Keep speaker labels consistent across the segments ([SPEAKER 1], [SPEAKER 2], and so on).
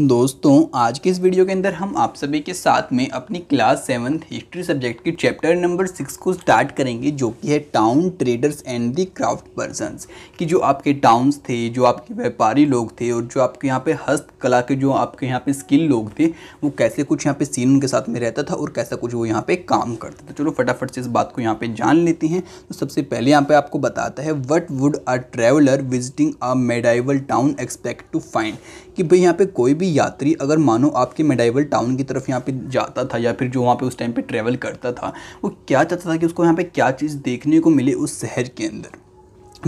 [SPEAKER 1] दोस्तों आज के इस वीडियो के अंदर हम आप सभी के साथ में अपनी क्लास सेवन्थ हिस्ट्री सब्जेक्ट की चैप्टर नंबर सिक्स को स्टार्ट करेंगे जो कि है town traders and the craft persons कि जो आपके टाउन्स थे जो आपके व्यापारी लोग थे और जो आपके यहाँ पे हस्तकला के जो आपके यहाँ पे स्किल लोग थे वो कैसे कुछ यहाँ पे सीन उनके साथ में रहता था और कैसा कुछ वो यहाँ पे काम करते थे चलो फटाफट से इस बात को यहाँ पे जान लेते हैं तो सबसे पहले यहाँ पे आपको बताता है what would a traveller visiting a medieval town expect to find कि भाई यहाँ पे कोई भी यात्री अगर मानो आपके मेडाइवल टाउन की तरफ यहाँ पे जाता था या फिर जो वहाँ पे उस टाइम पे ट्रैवल करता था वो क्या चाहता था कि उसको यहाँ पे क्या चीज़ देखने को मिले उस शहर के अंदर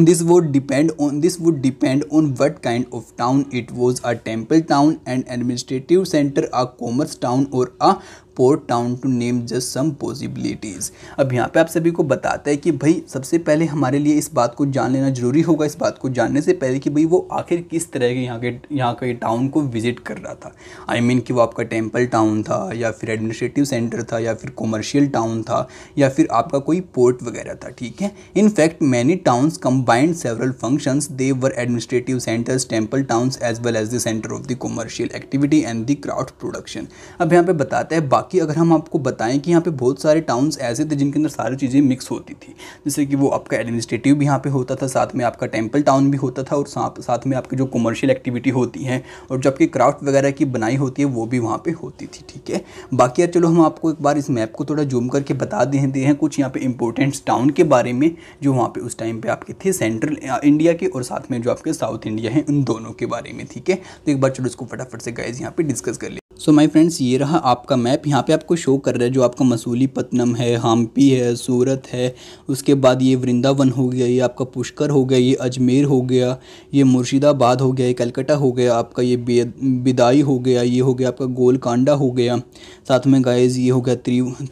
[SPEAKER 1] this would depend on this would depend on what kind of town it was a temple town an administrative center a commerce town or a port town to name just some possibilities अब यहाँ पे आप सभी को बताता है कि भाई सबसे पहले हमारे लिए इस बात को जान लेना जरूरी होगा इस बात को जानने से पहले कि भाई वो आखिर किस तरह के यहाँ के यहाँ के टाउन को विज़िट कर रहा था आई I मीन mean कि वो आपका टेम्पल टाउन था या फिर एडमिनिस्ट्रेटिव सेंटर था या फिर कॉमर्शियल टाउन था या फिर आपका कोई पोर्ट वगैरह था ठीक है in fact many towns combined several function they were administrative centres temple towns as well as the centre of the commercial activity and the craft production अब यहाँ पे बताता है बाकी बाकी अगर हम आपको बताएं कि यहाँ पे बहुत सारे टाउन्स ऐसे थे जिनके अंदर सारी चीज़ें मिक्स होती थी जैसे कि वो आपका एडमिनिस्ट्रेटिव भी यहाँ पे होता था साथ में आपका टेम्पल टाउन भी होता था और साथ में आपकी जो कमर्शियल एक्टिविटी होती है और जबकि क्राफ्ट वगैरह की बनाई होती है वो भी वहाँ पर होती थी ठीक है बाकी यार चलो हम आपको एक बार इस मैप को थोड़ा जूम करके बता देते हैं कुछ यहाँ पर इंपॉर्टेंट्स टाउन के बारे में जो वहाँ पर उस टाइम पर आपके थे सेंट्रल इंडिया के और साथ में जो आपके साउथ इंडिया है उन दोनों के बारे में ठीक है तो एक बार चलो इसको फटाफट से गाइज यहाँ पर डिस्कस कर ले सो माय फ्रेंड्स ये रहा आपका मैप यहाँ पे आपको शो कर रहा है जो आपका मसूली पत्नम है हम्पी है सूरत है उसके बाद ये वृंदावन हो गया ये आपका पुष्कर हो गया ये अजमेर हो गया ये मुर्शिदाबाद हो गया ये कलकत्ता हो गया आपका ये बिदाई हो गया ये हो गया आपका गोलकांडा हो गया साथ में गायज़ ये हो गया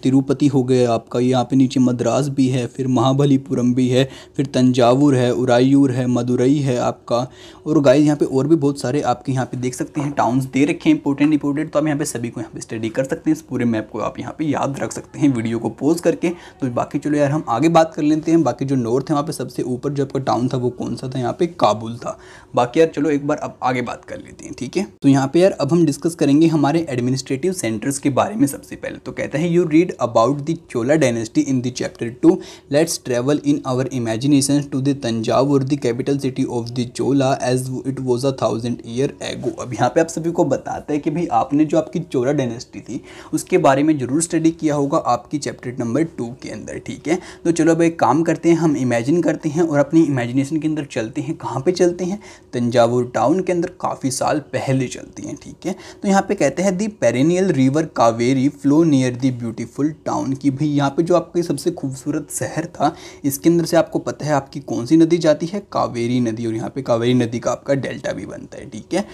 [SPEAKER 1] तिरुपति हो गया आपका यहाँ पर नीचे मद्रास भी है फिर महाबलीपुरम भी है फिर तंजावुर है उरायूर है मदुरई है आपका और गायज़ यहाँ पर और भी बहुत सारे आपके यहाँ पर देख सकते हैं टाउन्स दे रखे हैं इंपोर्टेंट इंपोर्टेंट तो आप यहाँ पे सभी को यहाँ पे स्टडी कर सकते हैं इस पूरे मैप को आप यहाँ पे याद रख सकते हैं वीडियो को पोज करके तो बाकी चलो यार हम आगे बात कर लेते हैं बाकी जो नॉर्थ है वहाँ पे सबसे ऊपर जो आपका टाउन था वो कौन सा था यहाँ पे काबुल था बाकी यार चलो एक बार अब आगे बात कर लेते हैं ठीक है तो यहाँ पे यार अब हम डिस्कस करेंगे हमारे एडमिनिस्ट्रेटिव सेंटर्स के बारे में सबसे पहले तो कहता है you read about the Chola dynasty in the chapter two let's travel in our imagination to the Thanjavur the capital city of the Chola as it was a thousand year ago अब यहाँ पे आप सभी को बताता है कि भाई आपने जो आपकी चोला डायनेस्टी थी उसके बारे में जरूर स्टडी किया होगा आपकी चैप्टर नंबर टू के अंदर ठीक है तो चलो अब एक काम करते हैं हम इमेजिन करते हैं और अपनी इमेजिनेशन के अंदर चलते हैं कहाँ पे चलते हैं तंजावुर टाउन के अंदर काफ़ी साल पहले चलती हैं ठीक है तो यहाँ पे कहते हैं the perennial river Kaveri flow near the beautiful town की भी यहाँ पे जो आपका सबसे खूबसूरत शहर था इसके अंदर से आपको पता है आपकी कौन सी नदी जाती है कावेरी नदी और यहाँ पे कावेरी नदी का आपका डेल्टा भी बनता है ठीक है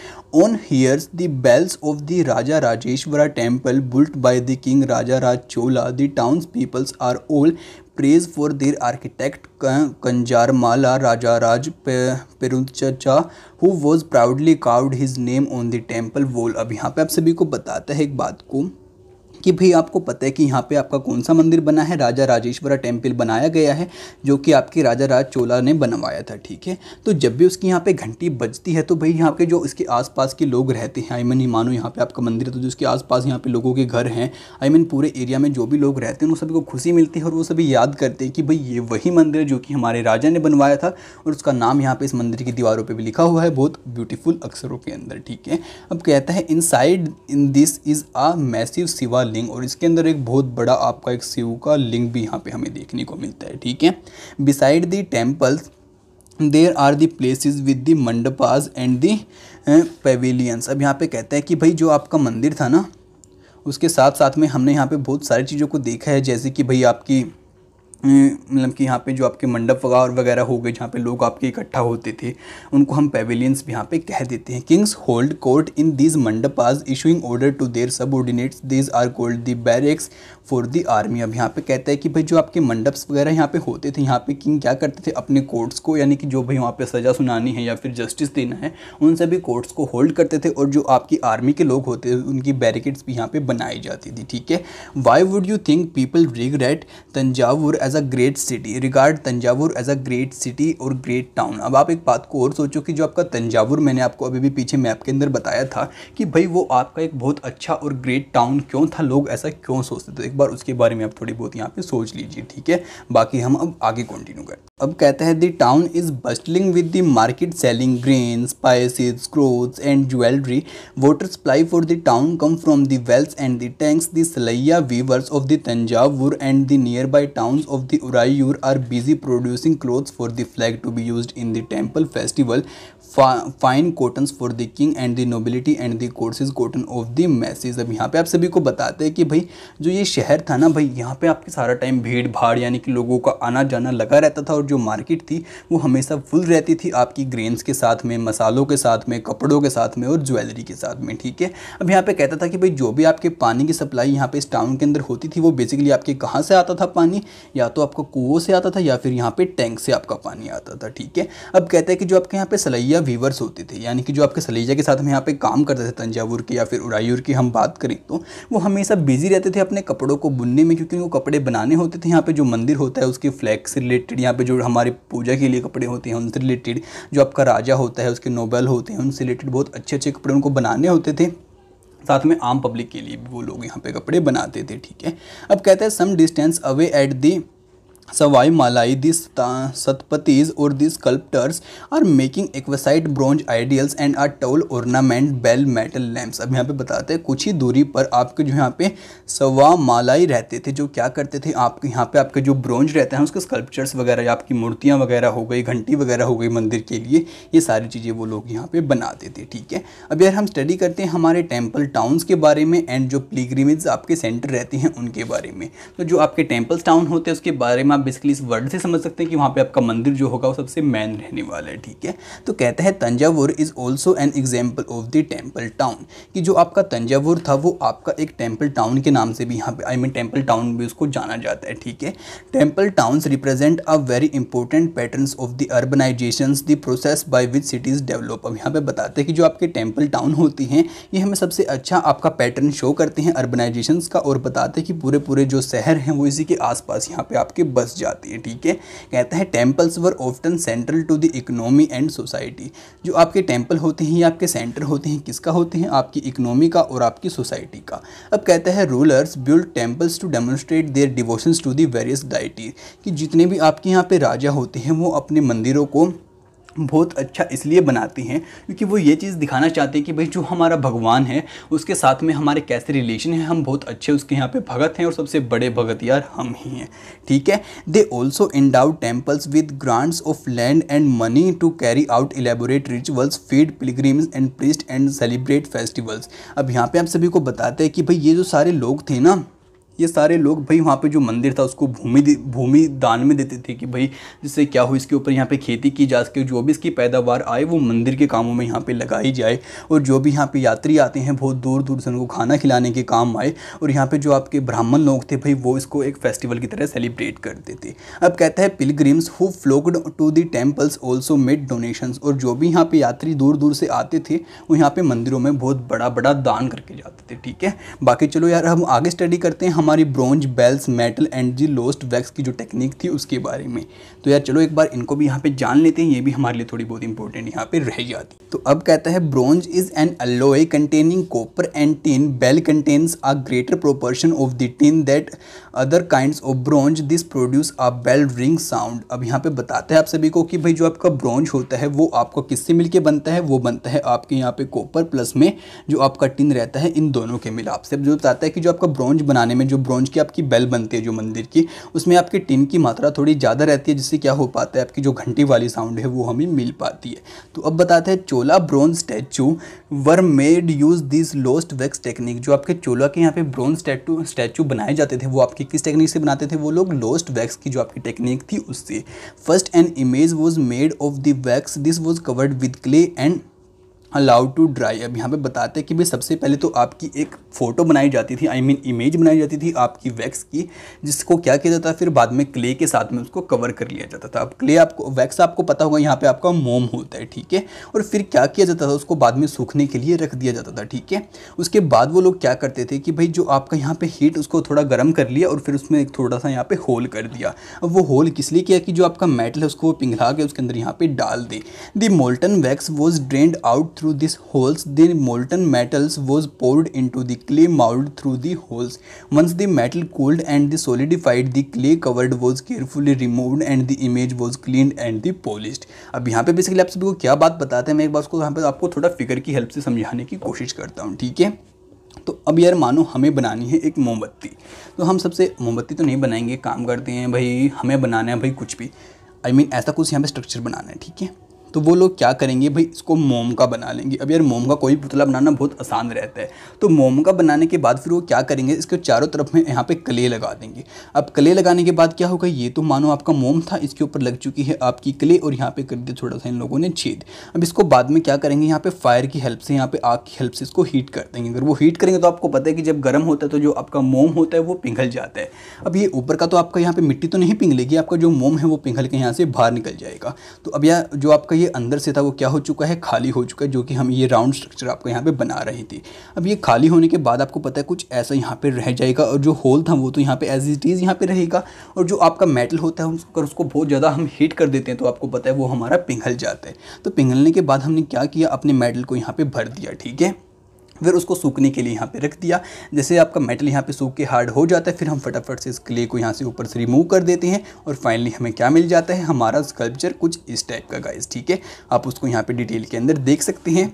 [SPEAKER 1] on here's the bells of the Raja Rajeshwara temple built by the king Raja Raj Chola the towns peoples are all praise for their architect Kanjaramala Raja Raj Perucha who was proudly carved his name on the temple wall अब यहाँ पे आप सभी को बताता है एक बात को कि भाई आपको पता है कि यहाँ पे आपका कौन सा मंदिर बना है राजा राजेश्वरा टेम्पल बनाया गया है जो कि आपके राजा राज चोला ने बनवाया था ठीक है तो जब भी उसकी यहाँ पे घंटी बजती है तो भाई यहाँ पे जो इसके आसपास के लोग रहते हैं आई मीन मानो यहाँ पे आपका मंदिर है तो जो इसके आसपास यहाँ पे लोगों के घर हैं आई मीन पूरे एरिया में जो भी लोग रहते हैं उन सभी को खुशी मिलती है और वो सभी याद करते हैं कि भाई ये वही मंदिर है जो कि हमारे राजा ने बनवाया था और उसका नाम यहाँ पर इस मंदिर की दीवारों पर भी लिखा हुआ है बहुत ब्यूटीफुल अक्सरों के अंदर ठीक है अब कहता है inside in this is a massive Shiva linga और इसके अंदर एक बहुत बड़ा आपका एक शिव का लिंक भी यहाँ पे हमें देखने को मिलता है ठीक है beside the temples there are the places with the mandapas and the pavilions अब यहाँ पे कहते हैं कि भाई जो आपका मंदिर था ना उसके साथ साथ में हमने यहाँ पे बहुत सारी चीज़ों को देखा है जैसे कि भाई आपकी मतलब कि यहाँ पे जो आपके मंडप वगैरह हो गए जहाँ पे लोग आपके इकट्ठा होते थे उनको हम पेविलियंस भी यहाँ पे कह देते हैं kings hold court in these mandapas issuing order to their subordinates these are called the barracks for the army अब यहाँ पे कहता है कि भाई जो आपके मंडप्स वगैरह यहाँ पे होते थे यहाँ पे किंग क्या करते थे अपने कोर्ट्स को यानी कि जो भाई वहाँ पे सज़ा सुनानी है या फिर जस्टिस देना है उन सभी कोर्ट्स को होल्ड करते थे और जो आपकी आर्मी के लोग होते थे उनकी बैरिकेड्स भी यहाँ पे बनाई जाती थी ठीक है why would you think people regret Thanjavur as a great city regard Thanjavur as a great city और ग्रेट टाउन अब आप एक बात को और सोचो कि जो आपका तंजावुर मैंने आपको अभी भी पीछे मैप के अंदर बताया था कि भाई वो आपका एक बहुत अच्छा और ग्रेट टाउन क्यों था लोग ऐसा क्यों सोचते थे एक बार उसके बारे में आप थोड़ी बहुत यहाँ पे सोच लीजिए ठीक है बाकी हम अब आगे कंटिन्यू करें अब कहते हैं the town is bustling with the market selling grain spices cloths and jewellery water supply for the town come from the wells and the tanks the Saliya weavers of the Thanjavur and the nearby towns of of the Uraiyur are busy producing clothes for the flag to be used in the temple festival, fine cottons for the king and the nobility and the coarsest cotton of the masses. अब यहाँ पे आप सभी को बताते हैं कि भाई जो ये शहर था ना भाई यहाँ पे आपके सारा टाइम भीड़ भाड़ यानी कि लोगों का आना जाना लगा रहता था और जो मार्केट थी वो हमेशा फुल रहती थी आपकी ग्रेन्स के साथ में मसालों के साथ में कपड़ों के साथ में और ज्वेलरी के साथ में ठीक है अब यहाँ पे कहता था कि भाई जो भी आपके पानी की सप्लाई यहाँ पे इस टाउन के अंदर होती थी वो बेसिकली आपके कहाँ से आता था पानी या तो आपका कुओं से आता था या फिर यहाँ पे टैंक से आपका पानी आता था ठीक है अब कहते हैं कि जो आपके यहाँ पे सलैया वीवर्स होते थे यानी कि जो आपके सलैया के साथ हम यहाँ पे काम करते थे तंजावुर की या फिर उड़ायूर की हम बात करें तो वो हमेशा बिजी रहते थे अपने कपड़ों को बुनने में क्योंकि उनको कपड़े बनाने होते थे यहाँ पर जो मंदिर होता है उसके फ्लैग से रिलेटेड यहाँ पर जो हमारे पूजा के लिए कपड़े होते हैं उनसे रिलेटेड जो आपका राजा होता है उसके नोबेल होते हैं उनसे रिलेटेड बहुत अच्छे अच्छे कपड़े उनको बनाने होते थे साथ में आम पब्लिक के लिए भी वो लोग यहाँ पे कपड़े बनाते थे ठीक है अब कहते हैं some distance away at the Swamimalai this sthapatis और this sculptors are making exquisite bronze idols and are tall ornament bell metal lamps अब यहाँ पे बताते हैं कुछ ही दूरी पर आपके जो यहाँ पे सवा मालाई रहते थे जो क्या करते थे आपके यहाँ पे आपके जो ब्रॉन्ज रहते हैं उसके स्कल्पचर्स वगैरह आपकी मूर्तियाँ वगैरह हो गई घंटी वगैरह हो गई मंदिर के लिए ये सारी चीज़ें वो लोग यहाँ पर बनाते थे ठीक है अब यार हम स्टडी करते हैं हमारे टेम्पल टाउन्स के बारे में एंड जो प्लीग्रीमेज आपके सेंटर रहते हैं उनके बारे में तो जो आपके टेम्पल्स टाउन होते हैं उसके बारे में आप बेसिकली इस वर्ड से समझ सकते हैं कि वहाँ पे आपका मंदिर जो होगा वो सबसे मैन रहने वाला है ठीक है तो कहते हैं Thanjavur is also an example of the temple town कि जो आपका तंजावुर था वो आपका एक टेम्पल टाउन के नाम से भी यहाँ पे आई मीन टेम्पल टाउन भी उसको जाना जाता है ठीक है temple towns represent a very important pattern of the urbanization the process by which cities develop अब यहाँ पे बताते हैं कि जो आपके टेम्पल टाउन होती हैं ये हमें सबसे अच्छा आपका पैटर्न शो करते हैं अर्बनाइजेशन का और बताते हैं कि पूरे पूरे जो शहर हैं वो इसी के आसपास यहाँ पे आपके बस फंस जाती है ठीक है कहते हैं temples were often central to the economy and society जो आपके टेम्पल होते हैं या आपके सेंटर होते हैं किसका होते हैं आपकी इकनॉमी का और आपकी सोसाइटी का अब कहते हैं rulers build temples to demonstrate their devotions to the various deity कि जितने भी आपके यहाँ पे राजा होते हैं वो अपने मंदिरों को बहुत अच्छा इसलिए बनाते हैं क्योंकि वो ये चीज़ दिखाना चाहते हैं कि भाई जो हमारा भगवान है उसके साथ में हमारे कैसे रिलेशन है हम बहुत अच्छे उसके यहाँ पे भगत हैं और सबसे बड़े भगत यार हम ही हैं ठीक है they also endow temples with grants of land and money to carry out elaborate rituals feed pilgrims and priest and celebrate festivals अब यहाँ पर आप सभी को बताते हैं कि भाई ये जो सारे लोग थे ना ये सारे लोग भाई वहाँ पे जो मंदिर था उसको भूमि भूमि दान में देते थे कि भाई जिससे क्या हो इसके ऊपर यहाँ पे खेती की जा सके जो भी इसकी पैदावार आए वो मंदिर के कामों में यहाँ पे लगाई जाए और जो भी यहाँ पे यात्री आते हैं बहुत दूर दूर से उनको खाना खिलाने के काम आए और यहाँ पे जो आपके ब्राह्मण लोग थे भाई वो इसको एक फेस्टिवल की तरह सेलिब्रेट करते थे अब कहता है pilgrims who flocked to the temples also made donation और जो भी यहाँ पे यात्री दूर दूर से आते थे वो यहाँ पे मंदिरों में बहुत बड़ा बड़ा दान करके जाते थे ठीक है बाकी चलो यार हम आगे स्टडी करते हैं हम हमारी bronze bells metal and the lost wax की जो टेक्निक थी उसके बारे में तो यार चलो एक बार इनको भी यहाँ पे जान लेते हैं ये भी हमारे लिए थोड़ी बहुत इंपॉर्टेंट यहाँ पे रह जाती तो अब कहता है bronze is an alloy containing copper and tin bell contains a greater proportion of the tin that other kind of bronze this produce a bell ring sound अब यहाँ पे बताते हैं आप सभी को कि भाई जो आपका ब्रॉन्ज होता है वो आपको किससे मिल बनता है वो बनता है आपके यहाँ पे कॉपर प्लस में जो आपका टिन रहता है इन दोनों के मिलाप से जो बताता है कि जो आपका ब्रॉन्ज बनाने में जो ब्रॉन्ज की आपकी बेल बनती है जो मंदिर की उसमें आपकी टिन की मात्रा थोड़ी ज़्यादा रहती है जिससे क्या हो पाता है आपकी जो घंटी वाली साउंड है वो हमें मिल पाती है तो अब बताते हैं Chola bronze statue were made use this lost wax technique जो आपके चोला के यहाँ पे ब्रॉन्ज स्टैचू स्टैचू बनाए जाते थे वो आपकी किस टेक्निक से बनाते थे वो लोग लोस्ट वैक्स की जो आपकी टेक्निक थी उससे first an image was made of the wax this was covered with clay and allowed to dry अब यहाँ पे बताते हैं कि भाई सबसे पहले तो आपकी एक फ़ोटो बनाई जाती थी I I mean mean, image बनाई जाती थी आपकी वैक्स की जिसको क्या किया जाता है फिर बाद में क्ले के साथ में उसको कवर कर लिया जाता था अब क्ले आपको वैक्स आपको पता होगा यहाँ पे आपका मोम होता है ठीक है और फिर क्या किया जाता था उसको बाद में सूखने के लिए रख दिया जाता था ठीक है उसके बाद वो लोग क्या करते थे कि भाई जो आपका यहाँ पर हीट उसको थोड़ा गर्म कर लिया और फिर उसमें एक थोड़ा सा यहाँ पर होल कर दिया अब वो होल किस लिए किया कि जो आपका मेटल है उसको पिघला के उसके अंदर यहाँ पर डाल दे the molten wax was drained out through these holes, the molten metals was poured into the clay mold through the holes. Once the metal cooled and solidified, the clay covered was carefully removed and the image was cleaned and the polished. अब यहाँ पे basically आप सभी को क्या बात बताते हैं मैं एक बार उसको यहाँ पे आपको थोड़ा फिगर की हेल्प से समझाने की कोशिश करता हूँ ठीक है तो अब यार मानो हमें बनानी है एक मोमबत्ती तो हम सबसे मोमबत्ती तो नहीं बनाएंगे काम करते हैं भाई हमें बनाना है भाई कुछ भी आई I मीन mean, ऐसा कुछ यहाँ पे स्ट्रक्चर बनाना है ठीक है तो वो लोग क्या करेंगे भाई इसको मोम का बना लेंगे अब यार मोम का कोई पुतला मतलब बनाना बहुत आसान रहता है तो मोम का बनाने के बाद फिर वो क्या करेंगे इसके चारों तरफ में यहाँ पे कले लगा देंगे अब कले लगाने के बाद क्या होगा ये तो मानो आपका मोम था इसके ऊपर लग चुकी है आपकी कले और यहाँ पे कर दिया थोड़ा सा इन लोगों ने छेद अब इसको बाद में क्या करेंगे यहाँ पे फायर की हेल्प से यहाँ पे आग की हेल्प से इसको हीट कर देंगे अगर वो हीट करेंगे तो आपको पता है कि जब गर्म होता है तो जो आपका मोम होता है वो पिघल जाता है अब ये ऊपर का तो आपका यहाँ पे मिट्टी तो नहीं पिघलेगी आपका जो मोम है वो पिघल के यहाँ से बाहर निकल जाएगा तो अब यह जो आपका ये अंदर से था वो क्या हो चुका है खाली हो चुका है जो कि हम ये राउंड स्ट्रक्चर आपको यहाँ पे बना रहे थे अब ये खाली होने के बाद आपको पता है कुछ ऐसा यहाँ पे रह जाएगा और जो होल था वो तो यहाँ पे एज इट इज़ यहाँ पे रहेगा और जो आपका मेटल होता है अगर उसको बहुत ज़्यादा हम हीट कर देते हैं तो आपको पता है वो हमारा पिघल जाता है तो पिघलने के बाद हमने क्या किया अपने मेटल को यहाँ पर भर दिया ठीक है फिर उसको सूखने के लिए यहाँ पे रख दिया जैसे आपका मेटल यहाँ पे सूख के हार्ड हो जाता है फिर हम फटाफट से इस क्ले को यहाँ से ऊपर से रिमूव कर देते हैं और फाइनली हमें क्या मिल जाता है हमारा स्कल्पचर कुछ इस टाइप का गाइस ठीक है आप उसको यहाँ पे डिटेल के अंदर देख सकते हैं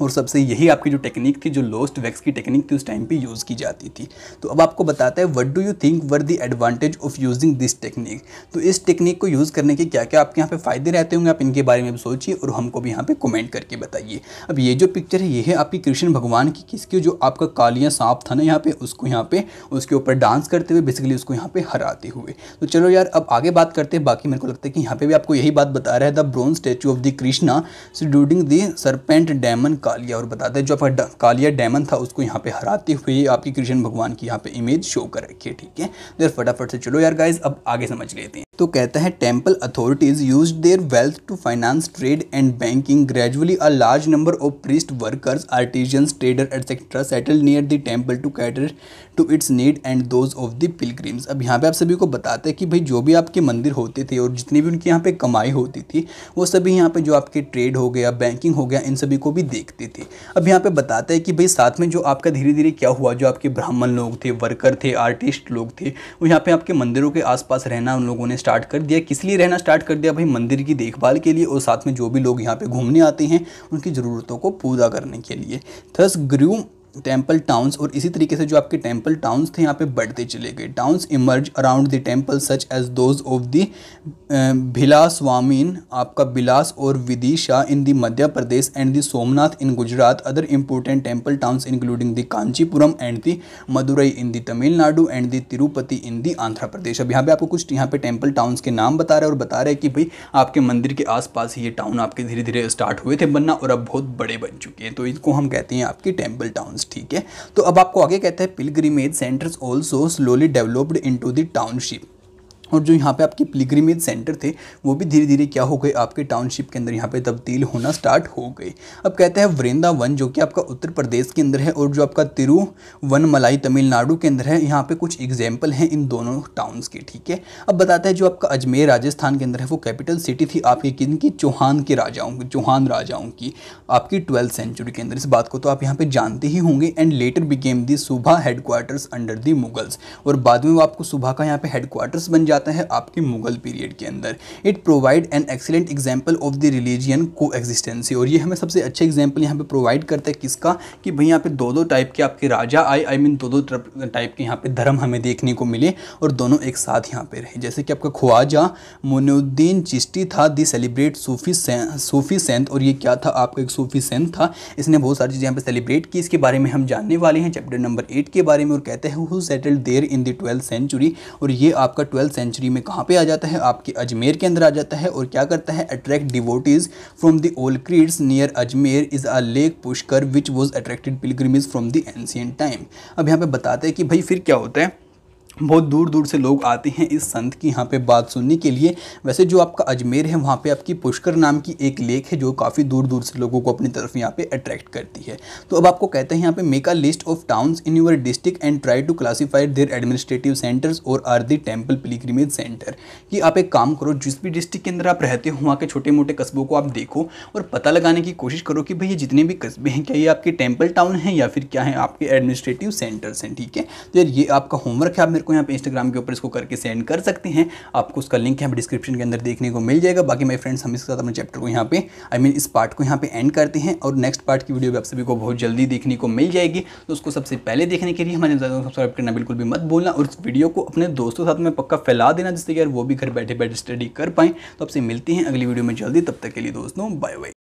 [SPEAKER 1] और सबसे यही आपकी जो टेक्निक थी जो लोस्ट वैक्स की टेक्निक थी उस टाइम पे यूज़ की जाती थी तो अब आपको बताता है what do you think were the advantage of using this technique तो इस टेक्निक को यूज़ करने के क्या क्या आपके यहाँ पे फ़ायदे रहते होंगे आप इनके बारे में भी सोचिए और हमको भी यहाँ पर कमेंट करके बताइए अब ये जो पिक्चर है ये है आपकी कृष्ण भगवान की किसकी जो आपका कालिया सांप था ना यहाँ पर उसको यहाँ पर उसके ऊपर डांस करते हुए बेसिकली उसको यहाँ पर हराते हुए तो चलो यार अब आगे बात करते हैं बाकी मेरे को लगता है कि यहाँ पर भी आपको यही बात बता रहा है the bronze statue of the Krishna during the serpent demon Kaliya और बताते हैं जो आपका कालिया डायमंड था उसको यहाँ पे हराते हुए आपकी कृष्ण भगवान की यहाँ पे इमेज शो कर रखी है ठीक है तो फटाफट से चलो यार गाइज अब आगे समझ लेते हैं तो कहता है temple authorities use their wealth to finance trade and banking gradually a large number of priest workers artisan trader etcetera settle near the temple to cater to its need and those of the pilgrims अब यहाँ पे आप सभी को बताते हैं कि भाई जो भी आपके मंदिर होते थे और जितनी भी उनकी यहाँ पे कमाई होती थी वो सभी यहाँ पे जो आपके ट्रेड हो गया बैंकिंग हो गया इन सभी को भी देख दिखती थी अब यहाँ पे बताता है कि भाई साथ में जो आपका धीरे धीरे क्या हुआ जो आपके ब्राह्मण लोग थे वर्कर थे आर्टिस्ट लोग थे वो यहाँ पे आपके मंदिरों के आसपास रहना उन लोगों ने स्टार्ट कर दिया किस लिए रहना स्टार्ट कर दिया भाई मंदिर की देखभाल के लिए और साथ में जो भी लोग यहाँ पे घूमने आते हैं उनकी ज़रूरतों को पूरा करने के लिए थस ग्रूम टेम्पल टाउन्स और इसी तरीके से जो आपके टेम्पल टाउन्स थे यहाँ पे बढ़ते चले गए towns emerge around the temple such as those of the Bhillasvamin आपका बिलास और Vidisha in the Madhya Pradesh and the Somnath in Gujarat other important temple towns including the Kanchipuram and the Madurai in the Tamil Nadu and the Tirupati in the Andhra Pradesh अब यहाँ पे आपको कुछ यहाँ पे टेम्पल टाउन्स के नाम बता रहे हैं और बता रहे हैं कि भाई आपके मंदिर के आसपास ही ये टाउन आपके धीरे धीरे स्टार्ट हुए थे बनना और अब बहुत बड़े बन चुके हैं तो इसको हम कहते हैं आपकी टेम्पल टाउन्स ऑप्शंस ठीक है तो अब आपको आगे कहते हैं pilgrimage centres also slowly developed into the township और जो यहाँ पे आपके पिलग्रीमेज सेंटर थे वो भी धीरे धीरे क्या हो गए आपके टाउनशिप के अंदर यहाँ पे तब्दील होना स्टार्ट हो गए अब कहते हैं वृंदावन वन जो कि आपका उत्तर प्रदेश के अंदर है और जो आपका तिरुवन मलाई तमिलनाडु के अंदर है यहाँ पे कुछ एग्जाम्पल हैं इन दोनों टाउन्स के ठीक है अब बताते है जो आपका अजमेर राजस्थान के अंदर है वो कैपिटल सिटी थी आपकी किन की चौहान के राजाओं की चौहान राजाओं की आपकी ट्वेल्थ सेंचुरी के अंदर इस बात को तो आप यहाँ पर जानते ही होंगे एंड लेटर बिकेम दी सुबह हेडक्वार्टर्स अंडर दी मुगल्स और बाद में वो आपको सुबह का यहाँ पे हेडक्वार्टर्स बन जाता जाता है आपके मुगल पीरियड के अंदर it provide an excellent example of the religion coexistence और ये हमें सबसे अच्छा एग्जाम्पल यहाँ पे प्रोवाइड करता है किसका कि भाई यहाँ पे दो दो टाइप के आपके राजा आए आई मीन दो दो टाइप के यहाँ पे धर्म हमें देखने को मिले और दोनों एक साथ यहाँ पे रहे जैसे कि आपका ख्वाजा मोनुद्दीन चिश्ती था दी सेलिब्रेट सूफी सूफी सेंत और ये क्या था आपका एक सूफी सेंत था इसने बहुत सारी चीज़ें यहाँ पे सेलिब्रेट की इसके बारे में हम जानने वाले हैं चैप्टर नंबर एट के बारे में और कहते हैं who settled there in the twelfth century और ये आपका ट्वेल्थ सेंचुरी सेंचुरी में कहाँ पे आ जाता है आपके अजमेर के अंदर आ जाता है और क्या करता है attract devotees from the old creeds near Ajmer is a lake Pushkar which was attracted pilgrims from the ancient time अब यहाँ पे बताते हैं कि भाई फिर क्या होता है बहुत दूर दूर से लोग आते हैं इस संत की यहाँ पे बात सुनने के लिए वैसे जो आपका अजमेर है वहाँ पे आपकी पुष्कर नाम की एक लेक है जो काफ़ी दूर दूर से लोगों को अपनी तरफ यहाँ पे अट्रैक्ट करती है तो अब आपको कहते हैं यहाँ पे make a list of towns in your district and try to classified their administrative centres और are the temple pilgrimage centre कि आप एक काम करो जिस भी डिस्ट्रिक्ट के अंदर आप रहते हो वहाँ के छोटे मोटे कस्बों को आप देखो और पता लगाने की कोशिश करो कि भाई ये जितने भी कस्बे हैं क्या ये आपके टेम्पल टाउन हैं या फिर क्या है आपके एडमिनिस्ट्रेटिव सेंटर्स हैं ठीक है तो यार ये आपका होमवर्क है आप मेरे को यहाँ पे इंस्टाग्राम के ऊपर इसको करके सेंड कर सकते हैं आपको उसका लिंक यहाँ पे डिस्क्रिप्शन के अंदर देखने को मिल जाएगा बाकी मेरे फ्रेंड्स हम इसके साथ अपने चैप्टर को यहाँ पे आई मीन इस पार्ट को यहाँ पे एंड करते हैं और नेक्स्ट पार्ट की वीडियो भी आप सभी को बहुत जल्दी देखने को मिल जाएगी तो उसको सबसे पहले देखने के लिए हमारे सब्सक्राइब करना बिल्कुल भी मत बोलना और इस वीडियो को अपने दोस्तों साथ में पक्का फैला देना जिससे कि यार वो भी घर बैठे बैठे स्टडी कर पाएँ तो आपसे मिलती हैं अगली वीडियो में जल्दी तब तक के लिए दोस्तों बाय बाय